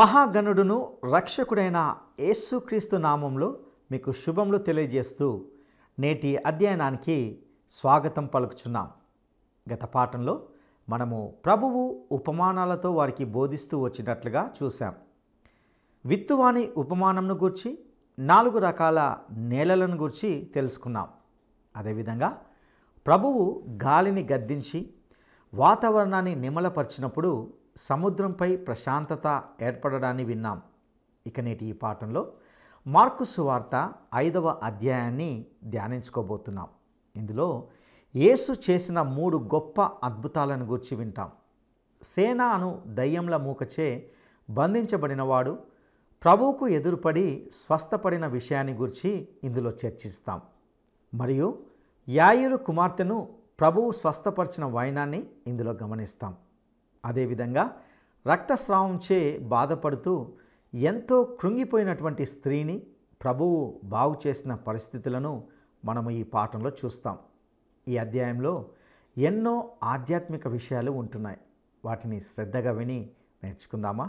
మహాగణుడును రక్షకుడైన యేసుక్రీస్తు నామంలో మీకు శుభములు తెలియజేస్తూ నేటి అధ్యయనానికి స్వాగతం పలుకుచున్నాం గత పాఠంలో మనము ప్రభువు ఉపమానాలతో వారికి బోధిస్తూ వచ్చినట్లుగా చూశాం విత్తువాణి ఉపమానంను గూర్చి నాలుగు రకాల నేలలను గూర్చి తెలుసుకున్నాం అదేవిధంగా ప్రభువు గాలిని గద్దించి వాతావరణాన్ని నిమలపరిచినప్పుడు సముద్రంపై ప్రశాంతత ఏర్పడడాన్ని విన్నాం ఇక నేటి ఈ పాఠంలో మార్కుసు వార్త ఐదవ అధ్యాయాన్ని ధ్యానించుకోబోతున్నాం ఇందులో యేసు చేసిన మూడు గొప్ప అద్భుతాలను గురించి వింటాం సేన అను దయ్యంల మూకచే బంధించబడినవాడు ప్రభువుకు ఎదురుపడి స్వస్థపడిన విషయాన్ని గురించి ఇందులో చర్చిస్తాం మరియు యాయుడు కుమార్తెను ప్రభువు స్వస్థపరిచిన వైనాన్ని ఇందులో గమనిస్తాం అదేవిధంగా రక్తస్రావంచే బాధపడుతూ ఎంతో కృంగిపోయినటువంటి స్త్రీని ప్రభువు బాగు చేసిన పరిస్థితులను మనము ఈ పాఠంలో చూస్తాం ఈ అధ్యాయంలో ఎన్నో ఆధ్యాత్మిక విషయాలు ఉంటున్నాయి వాటిని శ్రద్ధగా విని నేర్చుకుందామా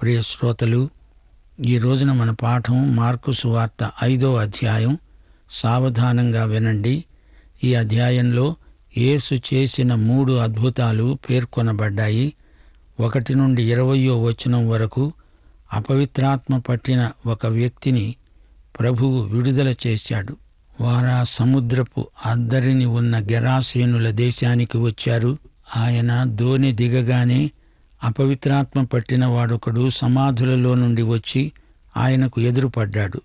ప్రియ శ్రోతలు ఈ రోజున మన పాఠం మార్కు సువార్త ఐదో అధ్యాయం సావధానంగా వినండి ఈ అధ్యాయంలో యేసు చేసిన మూడు అద్భుతాలు పేర్కొనబడ్డాయి ఒకటి నుండి ఇరవయో వచనం వరకు అపవిత్రాత్మ పట్టిన ఒక వ్యక్తిని ప్రభువు విడుదల చేశాడు వారా సముద్రపు అద్దరిని ఉన్న గెరాసేనుల దేశానికి వచ్చారు ఆయన దోణి దిగగానే అపవిత్రాత్మ పట్టిన వాడొకడు సమాధులలో నుండి వచ్చి ఆయనకు ఎదురుపడ్డాడు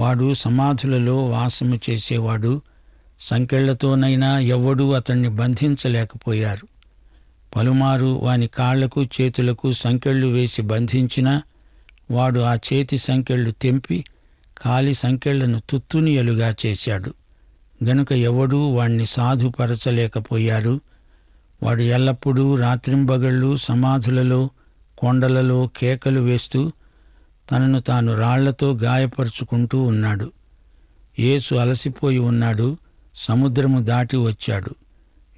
వాడు సమాధులలో వాసము చేసేవాడు సంకెళ్లతోనైనా ఎవ్వడూ అతన్ని బంధించలేకపోయారు పలుమారు వాని కాళ్లకు చేతులకు సంకెళ్ళు వేసి బంధించినా వాడు ఆ చేతి సంకెళ్ళు తెంపి కాలి సంకెళ్లను తుత్తునియలుగా చేశాడు గనుక ఎవడూ వాణ్ణి సాధుపరచలేకపోయారు వాడు ఎల్లప్పుడూ రాత్రింబగళ్ళు సమాధులలో కొండలలో కేకలు వేస్తూ తనను తాను రాళ్లతో గాయపరుచుకుంటూ ఉన్నాడు యేసు అలసిపోయి ఉన్నాడు సముద్రము దాటి వచ్చాడు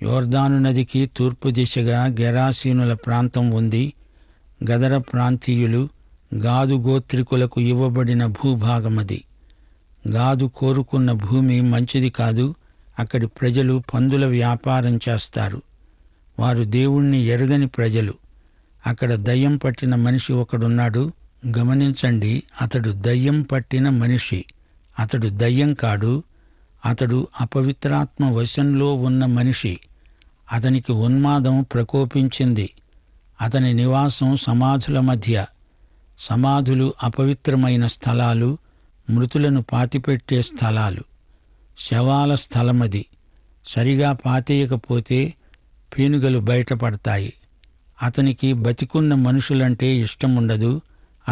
యోర్దాను నదికి తూర్పు దిశగా గెరాసీనుల ప్రాంతం ఉంది గదర ప్రాంతీయులు గాదు గోత్రికులకు ఇవ్వబడిన భూభాగమది గాదు కోరుకున్న భూమి మంచిది కాదు అక్కడి ప్రజలు పందుల వ్యాపారం చేస్తారు వారు దేవుణ్ణి ఎరగని ప్రజలు అక్కడ దయ్యం పట్టిన మనిషి ఒకడున్నాడు గమనించండి అతడు దయ్యం పట్టిన మనిషి అతడు దయ్యం కాడు అతడు అపవిత్రాత్మ వశంలో ఉన్న మనిషి అతనికి ఉన్మాదం ప్రకోపించింది అతని నివాసం సమాధుల మధ్య సమాధులు అపవిత్రమైన స్థలాలు మృతులను పాతిపెట్టే స్థలాలు శవాల స్థలమది సరిగా పాతేయకపోతే పీనుగలు బయటపడతాయి అతనికి బతికున్న మనుషులంటే ఇష్టముండదు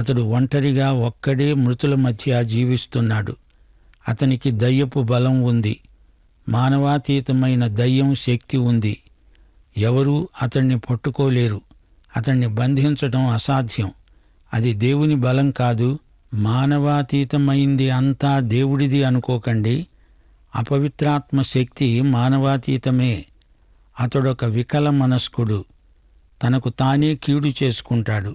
అతడు ఒంటరిగా ఒక్కడే మృతుల మధ్య జీవిస్తున్నాడు అతనికి దయ్యపు బలం ఉంది మానవాతీతమైన దయ్యం శక్తి ఉంది ఎవరూ అతణ్ణి పట్టుకోలేరు అతణ్ణి బంధించటం అసాధ్యం అది దేవుని బలం కాదు మానవాతీతమైంది అంతా దేవుడిది అనుకోకండి అపవిత్రాత్మ శక్తి మానవాతీతమే అతడొక వికల మనస్కుడు తనకు తానే కీడు చేసుకుంటాడు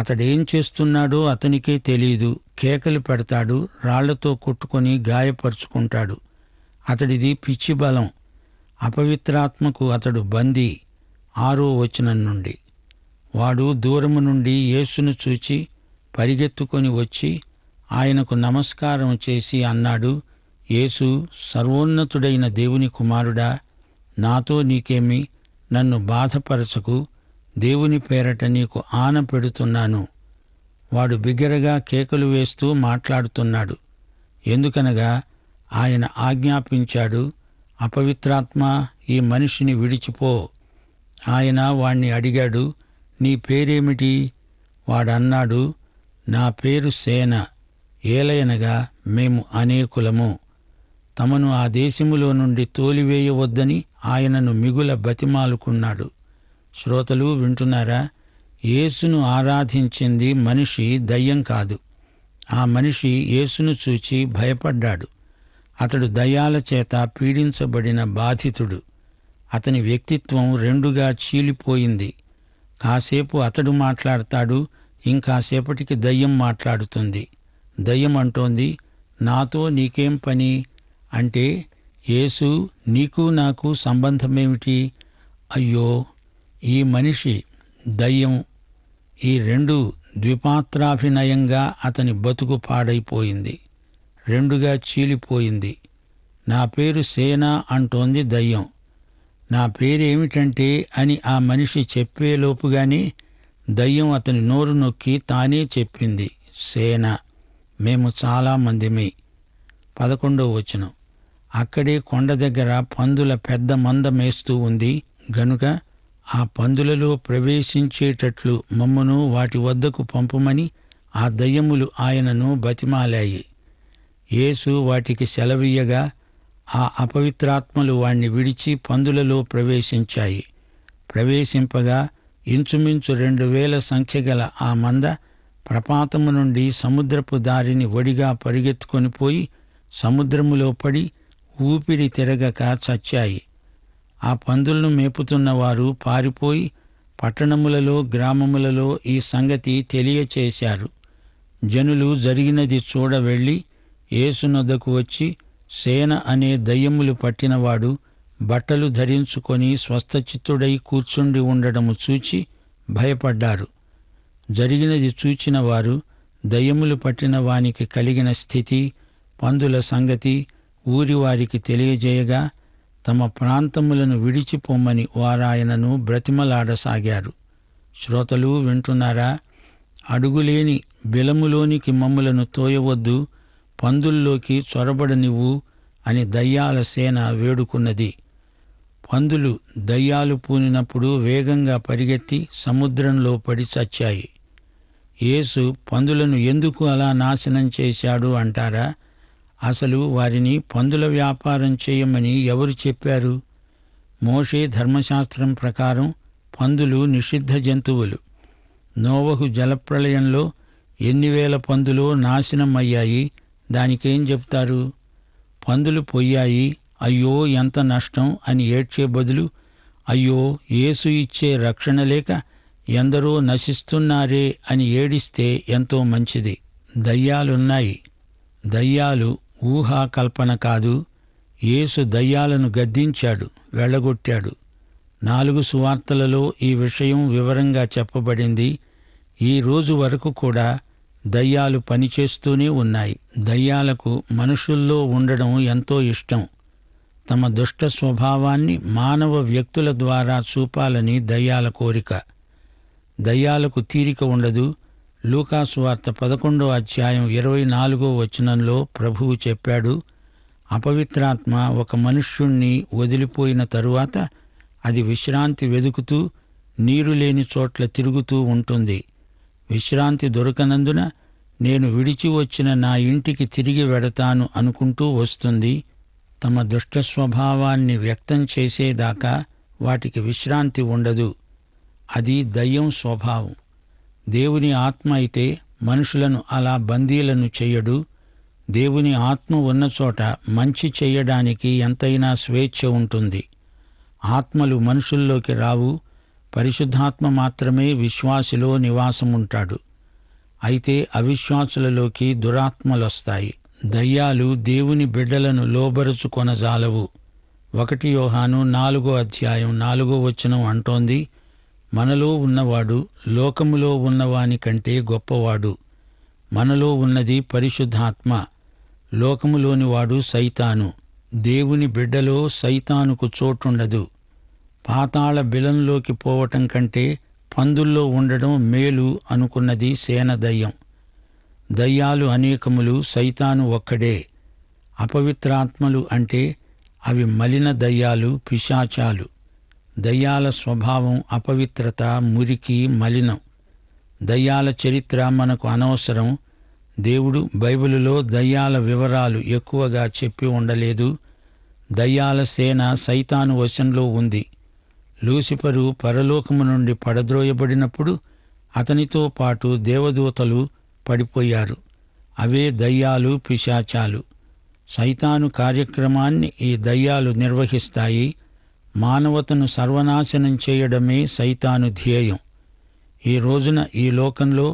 అతడేం చేస్తున్నాడో అతనికే తెలీదు కేకలు పెడతాడు రాళ్లతో కొట్టుకొని గాయపరుచుకుంటాడు అతడిది పిచ్చి బలం అపవిత్రాత్మకు అతడు బందీ ఆరో వచనం నుండి వాడు దూరము నుండి యేసును చూచి పరిగెత్తుకొని వచ్చి ఆయనకు నమస్కారం చేసి అన్నాడు యేసు సర్వోన్నతుడైన దేవుని కుమారుడా నాతో నీకేమి నన్ను బాధపరచకు దేవుని పేరట నీకు ఆన పెడుతున్నాను వాడు బిగ్గరగా కేకలు వేస్తూ మాట్లాడుతున్నాడు ఎందుకనగా ఆయన ఆజ్ఞాపించాడు అపవిత్రాత్మ ఈ మనిషిని విడిచిపో ఆయన వాణ్ణి అడిగాడు నీ పేరేమిటి వాడన్నాడు నా పేరు సేన ఏలయనగా మేము అనేకులము తమను ఆ దేశములో నుండి తోలివేయవద్దని ఆయనను మిగుల బతిమాలుకున్నాడు శ్రోతలు వింటున్నారా యేసును ఆరాధించింది మనిషి దయ్యం కాదు ఆ మనిషి యేసును చూచి భయపడ్డాడు అతడు దయ్యాల చేత పీడించబడిన బాధితుడు అతని వ్యక్తిత్వం రెండుగా చీలిపోయింది కాసేపు అతడు మాట్లాడతాడు ఇంకాసేపటికి దయ్యం మాట్లాడుతుంది దయ్యం అంటోంది నాతో నీకేం పని అంటే యేసు నీకు నాకు సంబంధమేమిటి అయ్యో ఈ మనిషి దయ్యం ఈ రెండు ద్విపాత్రాభినయంగా అతని బతుకు పాడైపోయింది రెండుగా చీలిపోయింది నా పేరు సేనా అంటోంది దయ్యం నా పేరేమిటంటే అని ఆ మనిషి చెప్పేలోపుగాని దయ్యం అతని నోరు నొక్కి తానే చెప్పింది సేన మేము చాలామందిమి పదకొండో వచనం అక్కడే కొండ దగ్గర పందుల పెద్ద మంద మేస్తూ ఉంది గనుక ఆ పందులలో ప్రవేశించేటట్లు మమ్మను వాటి వద్దకు పంపమని ఆ దయ్యములు ఆయనను బతిమాలాయి యేసు వాటికి సెలవీయగా ఆ అపవిత్రాత్మలు వాణ్ణి విడిచి పందులలో ప్రవేశించాయి ప్రవేశింపగా ఇంచుమించు రెండు వేల సంఖ్య గల ఆ మంద ప్రపాతము నుండి సముద్రపు దారిని వడిగా పరిగెత్తుకొని పోయి సముద్రములో పడి ఊపిరి తిరగక చచ్చాయి ఆ పందులను మేపుతున్నవారు పారిపోయి పట్టణములలో గ్రామములలో ఈ సంగతి తెలియచేశారు జనులు జరిగినది చూడవెళ్ళి ఏసునొద్దకు వచ్చి సేన అనే దయ్యములు పట్టినవాడు బట్టలు ధరించుకొని స్వస్థచిత్తుడై కూర్చుండి ఉండడము చూచి భయపడ్డారు జరిగినది చూచిన వారు దయ్యములు పట్టిన వానికి కలిగిన స్థితి పందుల సంగతి ఊరివారికి తెలియజేయగా తమ ప్రాంతములను విడిచిపోమని వారాయనను బ్రతిమలాడసాగారు శ్రోతలు వింటున్నారా అడుగులేని బిలములోనికి మమ్ములను తోయవద్దు పందుల్లోకి చొరబడనివ్వు అని దయ్యాల సేన వేడుకున్నది పందులు దయ్యాలు పూనినప్పుడు వేగంగా పరిగెత్తి సముద్రంలో పడి చచ్చాయి యేసు పందులను ఎందుకు అలా నాశనం చేశాడు అంటారా అసలు వారిని పందుల వ్యాపారం చేయమని ఎవరు చెప్పారు మోషే ధర్మశాస్త్రం ప్రకారం పందులు నిషిద్ధ జంతువులు నోవహు జలప్రలయంలో ఎన్ని వేల పందులు నాశనం అయ్యాయి దానికేం చెప్తారు పందులు పొయ్యాయి అయ్యో ఎంత నష్టం అని ఏడ్చే బదులు అయ్యో ఏసు ఇచ్చే రక్షణ లేక ఎందరో నశిస్తున్నారే అని ఏడిస్తే ఎంతో మంచిది దయ్యాలున్నాయి దయ్యాలు ఊహాకల్పన కాదు యేసు దయ్యాలను గద్దించాడు వెళ్ళగొట్టాడు నాలుగు సువార్తలలో ఈ విషయం వివరంగా చెప్పబడింది ఈ రోజు వరకు కూడా దయ్యాలు పనిచేస్తూనే ఉన్నాయి దయ్యాలకు మనుషుల్లో ఉండడం ఎంతో ఇష్టం తమ దుష్ట స్వభావాన్ని మానవ వ్యక్తుల ద్వారా చూపాలని దయ్యాల కోరిక దయ్యాలకు తీరిక ఉండదు లూకాసు వార్త పదకొండో అధ్యాయం ఇరవై నాలుగో వచనంలో ప్రభువు చెప్పాడు అపవిత్రాత్మ ఒక మనుష్యుణ్ణి వదిలిపోయిన తరువాత అది విశ్రాంతి వెదుకుతూ నీరు లేని చోట్ల తిరుగుతూ ఉంటుంది విశ్రాంతి దొరకనందున నేను విడిచి వచ్చిన నా ఇంటికి తిరిగి వెడతాను అనుకుంటూ వస్తుంది తమ దుష్ట స్వభావాన్ని వ్యక్తం చేసేదాకా వాటికి విశ్రాంతి ఉండదు అది దయ్యం స్వభావం దేవుని ఆత్మ అయితే మనుషులను అలా బందీలను చెయ్యడు దేవుని ఆత్మ ఉన్న చోట మంచి చెయ్యడానికి ఎంతైనా స్వేచ్ఛ ఉంటుంది ఆత్మలు మనుషుల్లోకి రావు పరిశుద్ధాత్మ మాత్రమే విశ్వాసిలో నివాసముంటాడు అయితే అవిశ్వాసులలోకి దురాత్మలొస్తాయి దయ్యాలు దేవుని బిడ్డలను లోబరుచు కొనజాలవు ఒకటి యోహాను నాలుగో అధ్యాయం నాలుగో వచనం అంటోంది మనలో ఉన్నవాడు లోకములో ఉన్నవాని కంటే గొప్పవాడు మనలో ఉన్నది పరిశుద్ధాత్మ లోకములోనివాడు సైతాను దేవుని బిడ్డలో సైతానుకు చోటుండదు పాతాళ బిలంలోకి పోవటం కంటే పందుల్లో ఉండడం మేలు అనుకున్నది సేన దయ్యం దయ్యాలు అనేకములు సైతాను ఒక్కడే అపవిత్రాత్మలు అంటే అవి మలిన దయ్యాలు పిశాచాలు దయ్యాల స్వభావం అపవిత్రత మురికి మలినం దయ్యాల చరిత్ర మనకు అనవసరం దేవుడు బైబిలులో దయ్యాల వివరాలు ఎక్కువగా చెప్పి ఉండలేదు దయ్యాల సేన సైతాను వశంలో ఉంది లూసిఫరు పరలోకము నుండి పడద్రోయబడినప్పుడు అతనితో పాటు దేవదూతలు పడిపోయారు అవే దయ్యాలు పిశాచాలు సైతాను కార్యక్రమాన్ని ఈ దయ్యాలు నిర్వహిస్తాయి మానవతను సర్వనాశనం చేయడమే సైతాను ధ్యేయం ఈ రోజున ఈ లోకంలో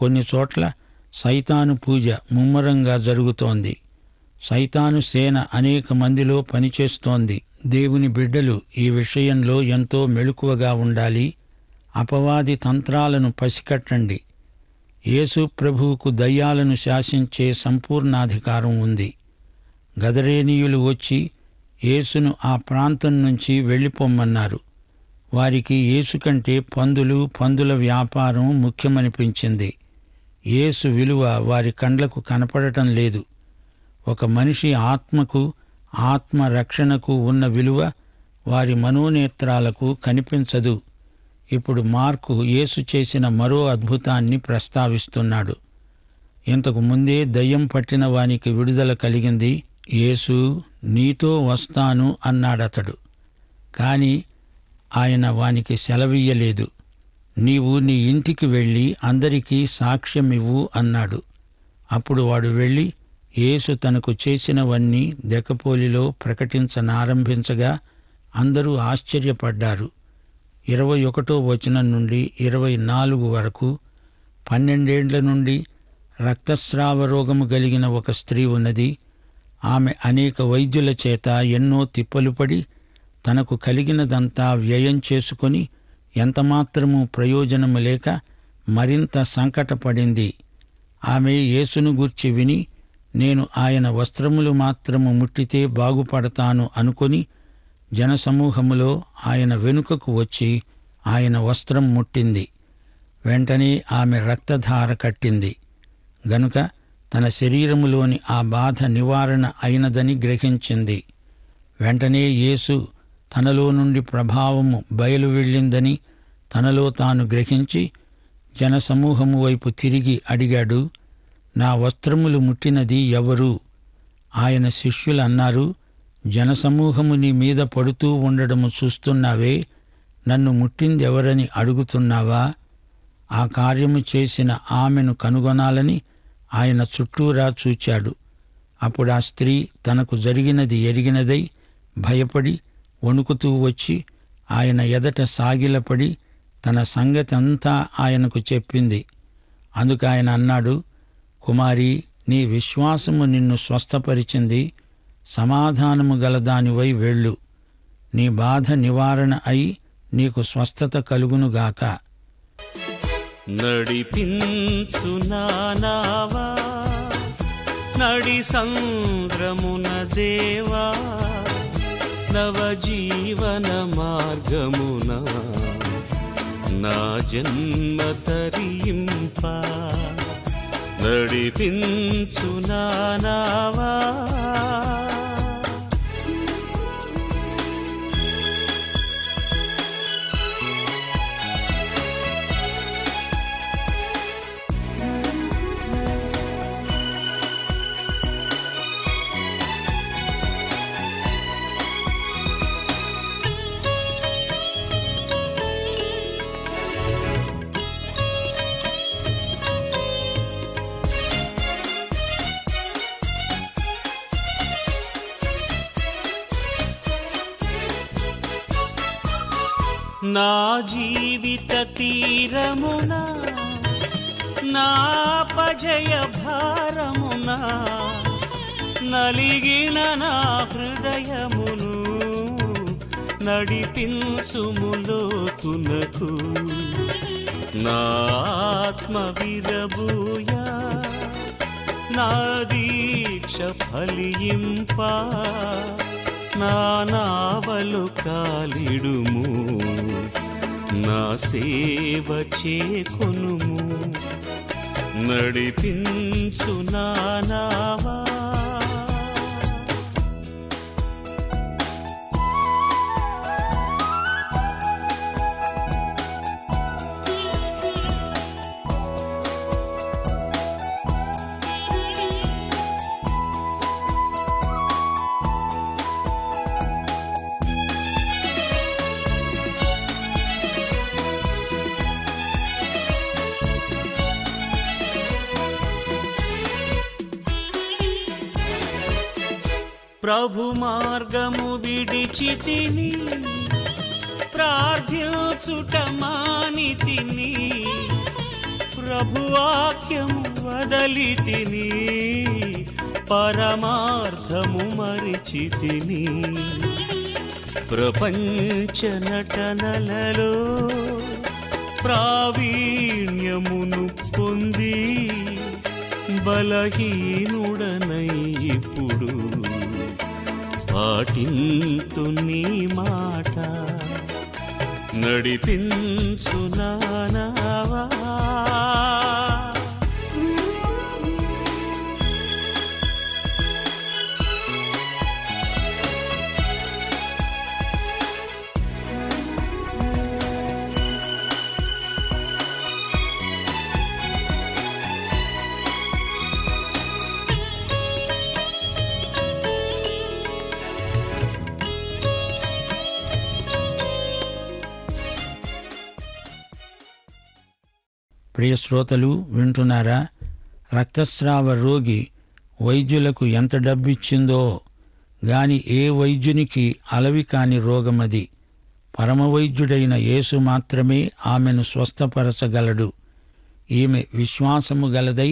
కొన్ని చోట్ల సైతాను పూజ ముమ్మరంగా జరుగుతోంది సైతాను సేన అనేక మందిలో పనిచేస్తోంది దేవుని బిడ్డలు ఈ విషయంలో ఎంతో మెళుకువగా ఉండాలి అపవాది తంత్రాలను పసికట్టండి యేసు ప్రభువుకు దయ్యాలను శాసించే సంపూర్ణాధికారం ఉంది గదరేనీయులు వచ్చి యేసును ఆ ప్రాంతం నుంచి వెళ్ళిపోమ్మన్నారు వారికి యేసు కంటే పందులు పందుల వ్యాపారం ముఖ్యమనిపించింది యేసు విలువ వారి కండ్లకు కనపడటం లేదు ఒక మనిషి ఆత్మకు ఆత్మ రక్షణకు ఉన్న విలువ వారి మనోనేత్రాలకు కనిపించదు ఇప్పుడు మార్కు యేసు చేసిన మరో అద్భుతాన్ని ప్రస్తావిస్తున్నాడు ఇంతకు ముందే దయ్యం పట్టిన వానికి విడుదల కలిగింది యేసు నీతో వస్తాను అన్నాడతడు కాని ఆయన వానికి సెలవియ్యలేదు నీవు నీ ఇంటికి వెళ్ళి అందరికీ సాక్ష్యమివ్వు అన్నాడు అప్పుడు వాడు వెళ్ళి యేసు తనకు చేసినవన్నీ దెకపోలిలో ప్రకటించనారంభించగా అందరూ ఆశ్చర్యపడ్డారు ఇరవై ఒకటో వచనం నుండి ఇరవై నాలుగు వరకు పన్నెండేండ్ల నుండి రక్తస్రావ రోగము కలిగిన ఒక స్త్రీ ఉన్నది ఆమె అనేక వైద్యుల చేత ఎన్నో తిప్పలు పడి తనకు కలిగినదంతా వ్యయం చేసుకొని ఎంతమాత్రము ప్రయోజనము లేక మరింత సంకటపడింది ఆమె యేసును గూర్చి విని నేను ఆయన వస్త్రములు మాత్రము ముట్టితే బాగుపడతాను అనుకొని జనసమూహములో ఆయన వెనుకకు వచ్చి ఆయన వస్త్రం ముట్టింది వెంటనే ఆమె రక్తధార కట్టింది గనుక తన శరీరములోని ఆ బాధ నివారణ అయినదని గ్రహించింది వెంటనే యేసు తనలో నుండి ప్రభావము బయలు వెళ్ళిందని తనలో తాను గ్రహించి జనసమూహము వైపు తిరిగి అడిగాడు నా వస్త్రములు ముట్టినది ఎవరు ఆయన శిష్యులు అన్నారు జనసమూహము నీ మీద పడుతూ ఉండడము చూస్తున్నావే నన్ను ముట్టిందెవరని అడుగుతున్నావా ఆ కార్యము చేసిన ఆమెను కనుగొనాలని ఆయన చుట్టూరా చూచాడు అప్పుడు ఆ స్త్రీ తనకు జరిగినది ఎరిగినదై భయపడి వణుకుతూ వచ్చి ఆయన ఎదట సాగిలపడి తన సంగతి అంతా ఆయనకు చెప్పింది అందుకు ఆయన అన్నాడు కుమారి నీ విశ్వాసము నిన్ను స్వస్థపరిచింది సమాధానము గలదానివై వెళ్ళు నీ బాధ నివారణ అయి నీకు స్వస్థత కలుగునుగాక నడిపించు నానావా నడి సంద్రమున దేవా నవజీవన మార్గమున నా జన్మ తరింప నడిపించు నానావా నా జీవిత తీరమున నా పజయ భారమున నలిగిన నా హృదయమును నడిపించుములోకునకు నా ఆత్మ విరబూయ నా దీక్ష ఫలింపా నానావలు కాలిడుము నా సేవ చేకొనుము నడిపించు నానావా ప్రభు మార్గము తిని ప్రార్థించుట మానితిని వదలి తిని పరమార్థము తిని ప్రపంచ నటనలలో ప్రావీణ్యమును పొంది బలహీనుడనై ఇప్పుడు పాటింతు నీ మాట నడిపించు నానావా ప్రియ శ్రోతలు వింటున్నారా రక్తస్రావ రోగి వైద్యులకు ఎంత డబ్బిచ్చిందో గాని ఏ వైద్యునికి అలవి కాని రోగమది పరమవైద్యుడైన యేసు మాత్రమే ఆమెను స్వస్థపరచగలడు ఈమె విశ్వాసము గలదై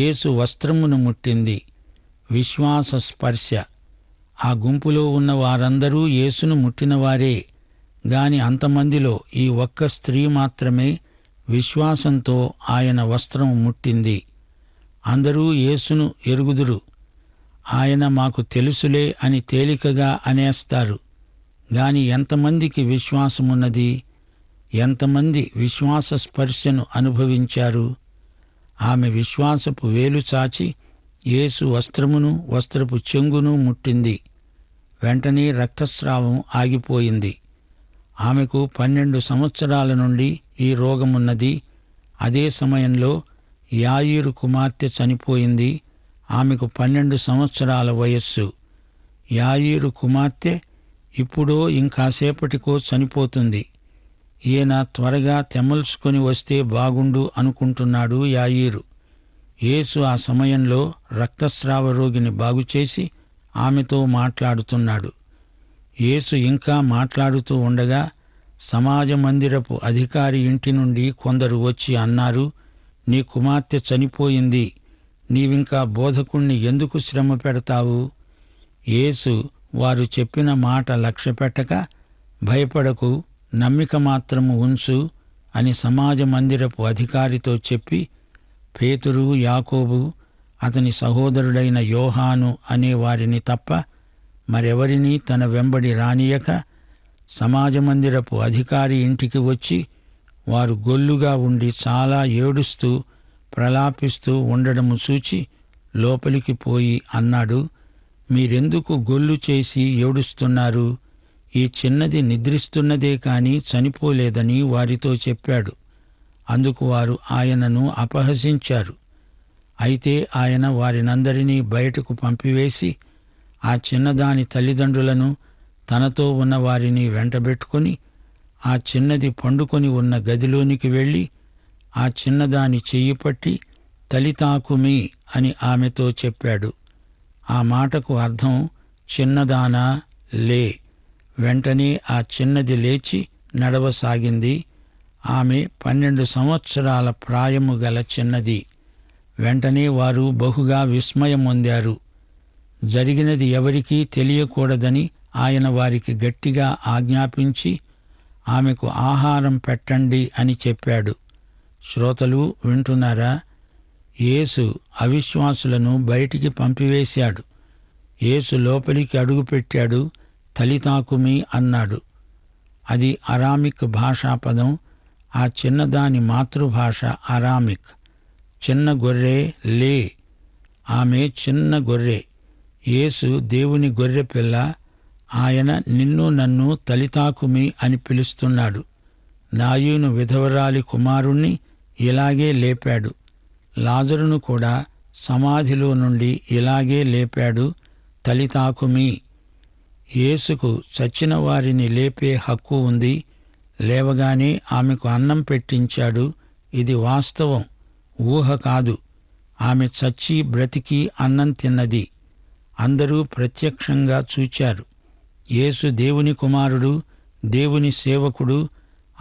యేసు వస్త్రమును ముట్టింది విశ్వాస స్పర్శ ఆ గుంపులో ఉన్న వారందరూ యేసును ముట్టినవారే గాని అంతమందిలో ఈ ఒక్క స్త్రీ మాత్రమే విశ్వాసంతో ఆయన వస్త్రం ముట్టింది అందరూ యేసును ఎరుగుదురు ఆయన మాకు తెలుసులే అని తేలికగా అనేస్తారు గాని ఎంతమందికి విశ్వాసమున్నది ఎంతమంది విశ్వాస స్పర్శను అనుభవించారు ఆమె విశ్వాసపు వేలు చాచి యేసు వస్త్రమును వస్త్రపు చెంగును ముట్టింది వెంటనే రక్తస్రావం ఆగిపోయింది ఆమెకు పన్నెండు సంవత్సరాల నుండి ఈ రోగమున్నది అదే సమయంలో యాయూరు కుమార్తె చనిపోయింది ఆమెకు పన్నెండు సంవత్సరాల వయస్సు యాయూరు కుమార్తె ఇప్పుడో ఇంకాసేపటికో చనిపోతుంది ఈయన త్వరగా తెమల్చుకొని వస్తే బాగుండు అనుకుంటున్నాడు యాయూరు యేసు ఆ సమయంలో రక్తస్రావ రోగిని బాగుచేసి ఆమెతో మాట్లాడుతున్నాడు యేసు ఇంకా మాట్లాడుతూ ఉండగా సమాజ మందిరపు అధికారి ఇంటి నుండి కొందరు వచ్చి అన్నారు నీ కుమార్తె చనిపోయింది నీవింకా బోధకుణ్ణి ఎందుకు శ్రమ పెడతావు యేసు వారు చెప్పిన మాట లక్ష్యపెట్టక భయపడకు నమ్మిక మాత్రము ఉంచు అని సమాజ మందిరపు అధికారితో చెప్పి పేతురు యాకోబు అతని సహోదరుడైన యోహాను అనే వారిని తప్ప మరెవరినీ తన వెంబడి రానియక సమాజమందిరపు అధికారి ఇంటికి వచ్చి వారు గొల్లుగా ఉండి చాలా ఏడుస్తూ ప్రలాపిస్తూ ఉండడము చూచి లోపలికి పోయి అన్నాడు మీరెందుకు గొల్లు చేసి ఏడుస్తున్నారు ఈ చిన్నది నిద్రిస్తున్నదే కాని చనిపోలేదని వారితో చెప్పాడు అందుకు వారు ఆయనను అపహసించారు అయితే ఆయన వారినందరినీ బయటకు పంపివేసి ఆ చిన్నదాని తల్లిదండ్రులను తనతో ఉన్న వారిని వెంటబెట్టుకుని ఆ చిన్నది పండుకొని ఉన్న గదిలోనికి వెళ్ళి ఆ చిన్నదాని చెయ్యి పట్టి తలితాకుమి అని ఆమెతో చెప్పాడు ఆ మాటకు అర్థం చిన్నదానా లే వెంటనే ఆ చిన్నది లేచి నడవసాగింది ఆమె పన్నెండు సంవత్సరాల ప్రాయము గల చిన్నది వెంటనే వారు బహుగా విస్మయం పొందారు జరిగినది ఎవరికీ తెలియకూడదని ఆయన వారికి గట్టిగా ఆజ్ఞాపించి ఆమెకు ఆహారం పెట్టండి అని చెప్పాడు శ్రోతలు వింటున్నారా యేసు అవిశ్వాసులను బయటికి పంపివేశాడు యేసు లోపలికి అడుగుపెట్టాడు తలితాకుమి అన్నాడు అది అరామిక్ భాషా పదం ఆ చిన్నదాని మాతృభాష అరామిక్ చిన్న గొర్రె లే ఆమె చిన్న గొర్రె యేసు దేవుని గొర్రె పిల్ల ఆయన నిన్ను నన్ను తలితాకుమి అని పిలుస్తున్నాడు నాయును విధవరాలి కుమారుణ్ణి ఇలాగే లేపాడు లాజరును కూడా సమాధిలో నుండి ఇలాగే లేపాడు తలితాకుమి యేసుకు చచ్చిన వారిని లేపే హక్కు ఉంది లేవగానే ఆమెకు అన్నం పెట్టించాడు ఇది వాస్తవం ఊహ కాదు ఆమె చచ్చి బ్రతికి అన్నం తిన్నది అందరూ ప్రత్యక్షంగా చూచారు యేసు దేవుని కుమారుడు దేవుని సేవకుడు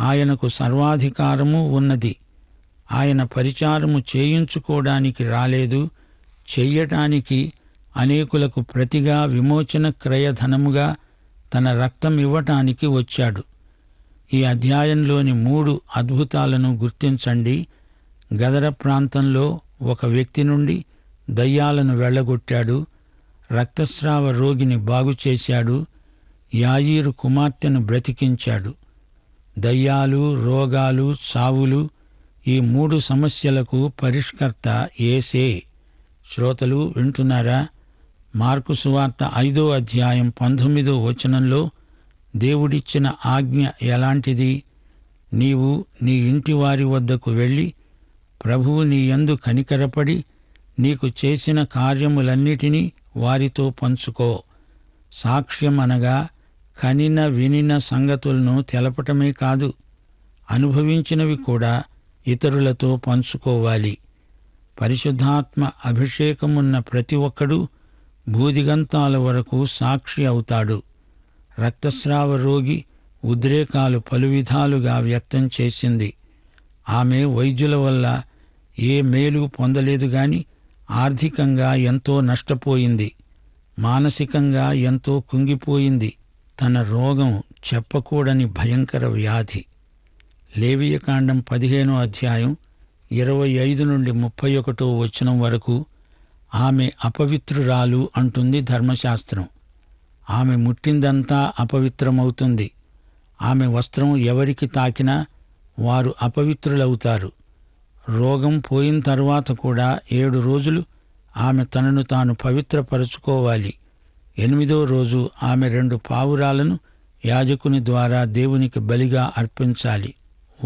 ఆయనకు సర్వాధికారము ఉన్నది ఆయన పరిచారము చేయించుకోవడానికి రాలేదు చెయ్యటానికి అనేకులకు ప్రతిగా విమోచన క్రయధనముగా తన రక్తం ఇవ్వటానికి వచ్చాడు ఈ అధ్యాయంలోని మూడు అద్భుతాలను గుర్తించండి గదర ప్రాంతంలో ఒక వ్యక్తి నుండి దయ్యాలను వెళ్ళగొట్టాడు రక్తస్రావ రోగిని బాగుచేశాడు యాయీరు కుమార్తెను బ్రతికించాడు దయ్యాలు రోగాలు చావులు ఈ మూడు సమస్యలకు పరిష్కర్త ఏసే శ్రోతలు వింటున్నారా మార్కు సువార్త ఐదో అధ్యాయం పంతొమ్మిదో వచనంలో దేవుడిచ్చిన ఆజ్ఞ ఎలాంటిది నీవు నీ ఇంటివారి వద్దకు వెళ్ళి ప్రభువు నీ యందు కనికరపడి నీకు చేసిన కార్యములన్నిటినీ వారితో పంచుకో సాక్ష్యం అనగా కనిన వినిన సంగతులను తెలపటమే కాదు అనుభవించినవి కూడా ఇతరులతో పంచుకోవాలి పరిశుద్ధాత్మ అభిషేకమున్న ప్రతి ఒక్కడూ భూదిగంతాల వరకు సాక్షి అవుతాడు రక్తస్రావ రోగి ఉద్రేకాలు పలు విధాలుగా వ్యక్తం చేసింది ఆమె వైద్యుల వల్ల ఏ మేలు పొందలేదు గాని ఆర్థికంగా ఎంతో నష్టపోయింది మానసికంగా ఎంతో కుంగిపోయింది తన రోగం చెప్పకూడని భయంకర వ్యాధి లేవియకాండం పదిహేనో అధ్యాయం ఇరవై ఐదు నుండి ముప్పై ఒకటో వచనం వరకు ఆమె అపవిత్రురాలు అంటుంది ధర్మశాస్త్రం ఆమె ముట్టిందంతా అపవిత్రమవుతుంది ఆమె వస్త్రం ఎవరికి తాకినా వారు అపవిత్రులవుతారు రోగం పోయిన తర్వాత కూడా ఏడు రోజులు ఆమె తనను తాను పవిత్రపరచుకోవాలి ఎనిమిదో రోజు ఆమె రెండు పావురాలను యాజకుని ద్వారా దేవునికి బలిగా అర్పించాలి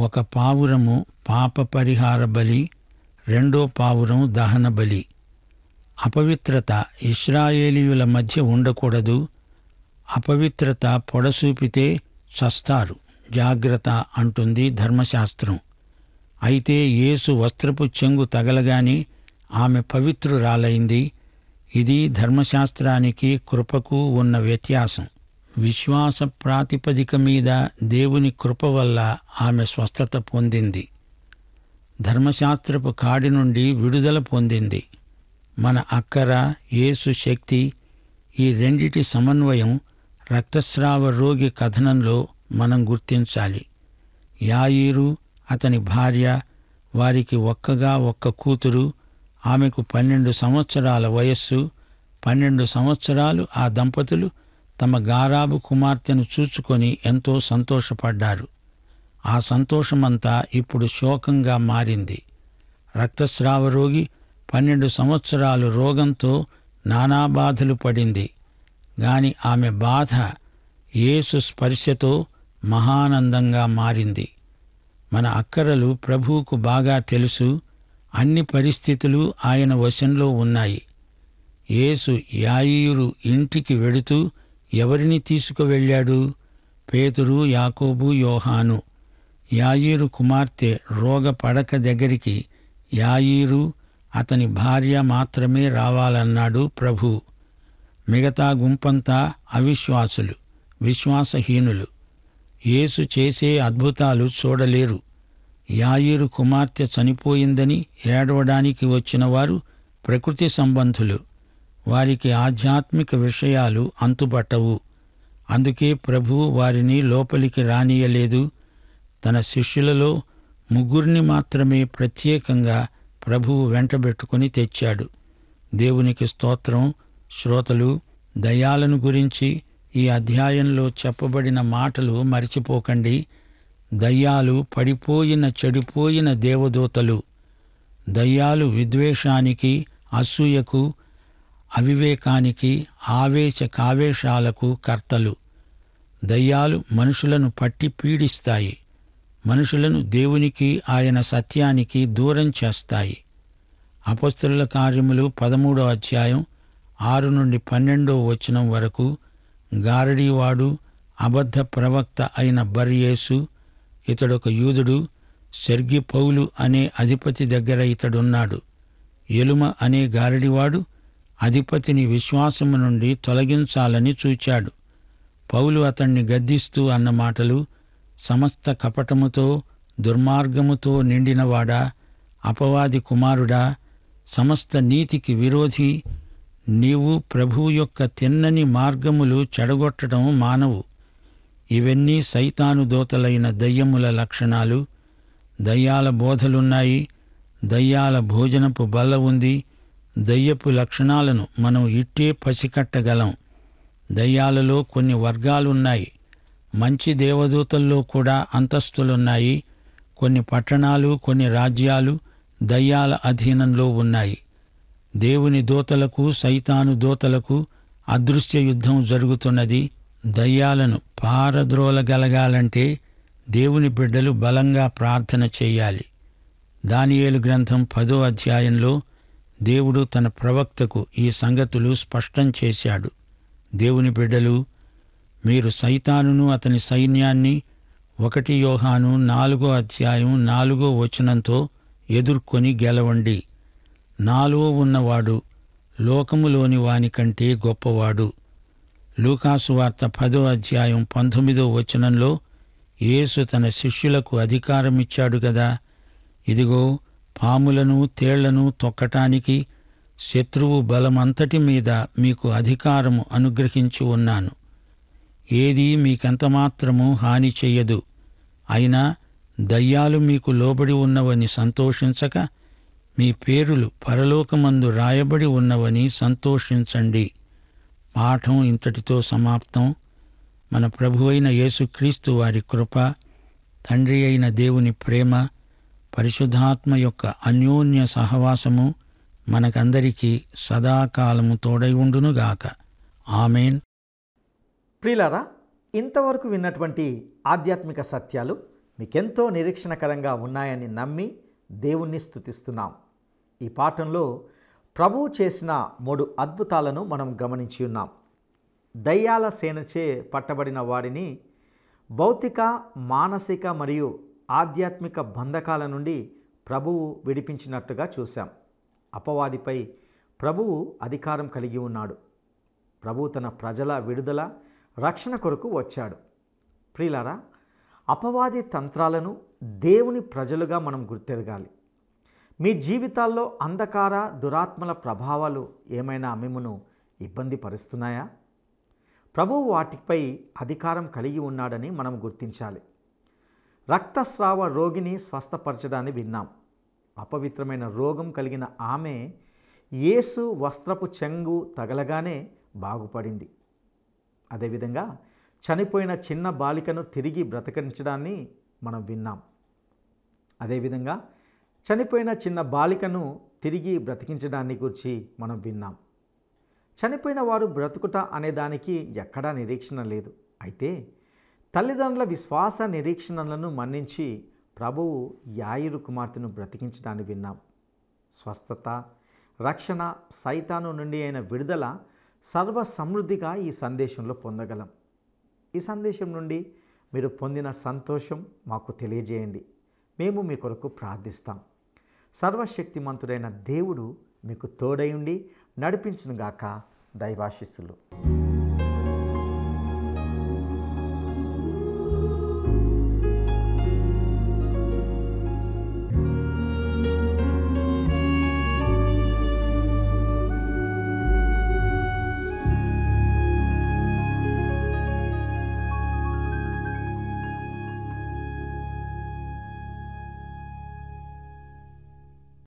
ఒక పావురము పాప పరిహార బలి రెండో పావురం దహన బలి అపవిత్రత ఇస్రాయేలీయుల మధ్య ఉండకూడదు అపవిత్రత పొడసూపితే చస్తారు జాగ్రత్త అంటుంది ధర్మశాస్త్రం అయితే యేసు వస్త్రపు చెంగు తగలగాని ఆమె పవిత్రురాలైంది ఇది ధర్మశాస్త్రానికి కృపకు ఉన్న వ్యత్యాసం విశ్వాస ప్రాతిపదిక మీద దేవుని కృప వల్ల ఆమె స్వస్థత పొందింది ధర్మశాస్త్రపు కాడి నుండి విడుదల పొందింది మన అక్కర యేసు శక్తి ఈ రెండిటి సమన్వయం రక్తస్రావ రోగి కథనంలో మనం గుర్తించాలి యాయిరు అతని భార్య వారికి ఒక్కగా ఒక్క కూతురు ఆమెకు పన్నెండు సంవత్సరాల వయస్సు పన్నెండు సంవత్సరాలు ఆ దంపతులు తమ గారాబు కుమార్తెను చూచుకొని ఎంతో సంతోషపడ్డారు ఆ సంతోషమంతా ఇప్పుడు శోకంగా మారింది రక్తస్రావ రోగి పన్నెండు సంవత్సరాలు రోగంతో నానా బాధలు పడింది గాని ఆమె బాధ యేసు స్పర్శతో మహానందంగా మారింది మన అక్కరలు ప్రభువుకు బాగా తెలుసు అన్ని పరిస్థితులు ఆయన వశంలో ఉన్నాయి యేసు యాయీరు ఇంటికి వెడుతూ ఎవరిని తీసుకువెళ్ళాడు పేతురు యాకోబు యోహాను యాయీరు కుమార్తె రోగపడక దగ్గరికి యాయీరు అతని భార్య మాత్రమే రావాలన్నాడు ప్రభు మిగతా గుంపంతా అవిశ్వాసులు విశ్వాసహీనులు యేసు చేసే అద్భుతాలు చూడలేరు యాయూరు కుమార్తె చనిపోయిందని ఏడవడానికి వచ్చిన వారు ప్రకృతి సంబంధులు వారికి ఆధ్యాత్మిక విషయాలు అంతుబట్టవు అందుకే ప్రభువు వారిని లోపలికి రానియలేదు తన శిష్యులలో ముగ్గురిని మాత్రమే ప్రత్యేకంగా ప్రభువు వెంటబెట్టుకుని తెచ్చాడు దేవునికి స్తోత్రం శ్రోతలు దయాలను గురించి ఈ అధ్యాయంలో చెప్పబడిన మాటలు మరిచిపోకండి దయ్యాలు పడిపోయిన చెడిపోయిన దేవదూతలు దయ్యాలు విద్వేషానికి అసూయకు అవివేకానికి ఆవేశ కావేశాలకు కర్తలు దయ్యాలు మనుషులను పట్టి పీడిస్తాయి మనుషులను దేవునికి ఆయన సత్యానికి దూరం చేస్తాయి అపస్తుల కార్యములు పదమూడో అధ్యాయం ఆరు నుండి పన్నెండో వచనం వరకు గారడీవాడు అబద్ధ ప్రవక్త అయిన బర్యేసు ఇతడొక యూదుడు సెర్గి పౌలు అనే అధిపతి దగ్గర ఇతడున్నాడు ఎలుమ అనే గారడివాడు అధిపతిని విశ్వాసము నుండి తొలగించాలని చూచాడు పౌలు అతణ్ణి గద్దిస్తూ అన్న మాటలు సమస్త కపటముతో దుర్మార్గముతో నిండినవాడా అపవాది కుమారుడా సమస్త నీతికి విరోధి నీవు ప్రభువు యొక్క తిన్నని మార్గములు చెడగొట్టడం మానవు ఇవన్నీ సైతాను దోతలైన దయ్యముల లక్షణాలు దయ్యాల బోధలున్నాయి దయ్యాల భోజనపు బల్ల ఉంది దయ్యపు లక్షణాలను మనం ఇట్టే పసికట్టగలం దయ్యాలలో కొన్ని వర్గాలున్నాయి మంచి దేవదూతల్లో కూడా అంతస్తులున్నాయి కొన్ని పట్టణాలు కొన్ని రాజ్యాలు దయ్యాల అధీనంలో ఉన్నాయి దేవుని దూతలకు సైతాను దూతలకు అదృశ్య యుద్ధం జరుగుతున్నది దయ్యాలను పారద్రోలగలగాలంటే దేవుని బిడ్డలు బలంగా ప్రార్థన చేయాలి దానియేలు గ్రంథం పదో అధ్యాయంలో దేవుడు తన ప్రవక్తకు ఈ సంగతులు స్పష్టం చేశాడు దేవుని బిడ్డలు మీరు సైతానును అతని సైన్యాన్ని ఒకటి యోహాను నాలుగో అధ్యాయం నాలుగో వచనంతో ఎదుర్కొని గెలవండి నాలో ఉన్నవాడు లోకములోని వానికంటే గొప్పవాడు లూకాసు వార్త పదో అధ్యాయం పంతొమ్మిదో వచనంలో యేసు తన శిష్యులకు అధికారమిచ్చాడు గదా ఇదిగో పాములను తేళ్లను తొక్కటానికి శత్రువు బలమంతటి మీద మీకు అధికారము అనుగ్రహించి ఉన్నాను ఏది మీకెంతమాత్రము హాని చెయ్యదు అయినా దయ్యాలు మీకు లోబడి ఉన్నవని సంతోషించక మీ పేరులు పరలోకమందు రాయబడి ఉన్నవని సంతోషించండి పాఠం ఇంతటితో సమాప్తం మన ప్రభు అయిన యేసుక్రీస్తు వారి కృప తండ్రి అయిన దేవుని ప్రేమ పరిశుద్ధాత్మ యొక్క అన్యోన్య సహవాసము మనకందరికీ సదాకాలము తోడై ఉండునుగాక ఆమెన్ ప్రిలారా ఇంతవరకు విన్నటువంటి ఆధ్యాత్మిక సత్యాలు మీకెంతో నిరీక్షణకరంగా ఉన్నాయని నమ్మి దేవుణ్ణి స్థుతిస్తున్నాం ఈ పాఠంలో ప్రభువు చేసిన మూడు అద్భుతాలను మనం గమనించి ఉన్నాం దయ్యాల సేనచే పట్టబడిన వాడిని భౌతిక మానసిక మరియు ఆధ్యాత్మిక బంధకాల నుండి ప్రభువు విడిపించినట్టుగా చూశాం అపవాదిపై ప్రభువు అధికారం కలిగి ఉన్నాడు ప్రభు తన ప్రజల విడుదల రక్షణ కొరకు వచ్చాడు ప్రియులారా అపవాది తంత్రాలను దేవుని ప్రజలుగా మనం గుర్తెరగాలి మీ జీవితాల్లో అంధకార దురాత్మల ప్రభావాలు ఏమైనా మిమ్మను ఇబ్బంది పరుస్తున్నాయా ప్రభువు వాటిపై అధికారం కలిగి ఉన్నాడని మనం గుర్తించాలి రక్తస్రావ రోగిని స్వస్థపరచడాన్ని విన్నాం అపవిత్రమైన రోగం కలిగిన ఆమె యేసు వస్త్రపు చెంగు తగలగానే బాగుపడింది అదేవిధంగా చనిపోయిన చిన్న బాలికను తిరిగి బ్రతకరించడాన్ని మనం విన్నాం అదేవిధంగా చనిపోయిన చిన్న బాలికను తిరిగి బ్రతికించడాన్ని గురించి మనం విన్నాం చనిపోయిన వారు బ్రతుకుట అనే దానికి ఎక్కడా నిరీక్షణ లేదు అయితే తల్లిదండ్రుల విశ్వాస నిరీక్షణలను మన్నించి ప్రభువు యాయుడు కుమార్తెను బ్రతికించడాన్ని విన్నాం స్వస్థత రక్షణ సైతాను నుండి అయిన విడుదల సర్వ సమృద్ధిగా ఈ సందేశంలో పొందగలం ఈ సందేశం నుండి మీరు పొందిన సంతోషం మాకు తెలియజేయండి మేము మీ కొరకు ప్రార్థిస్తాం సర్వశక్తిమంతుడైన దేవుడు మీకు తోడయుండి నడిపించునుగాక దైవాశిస్సులు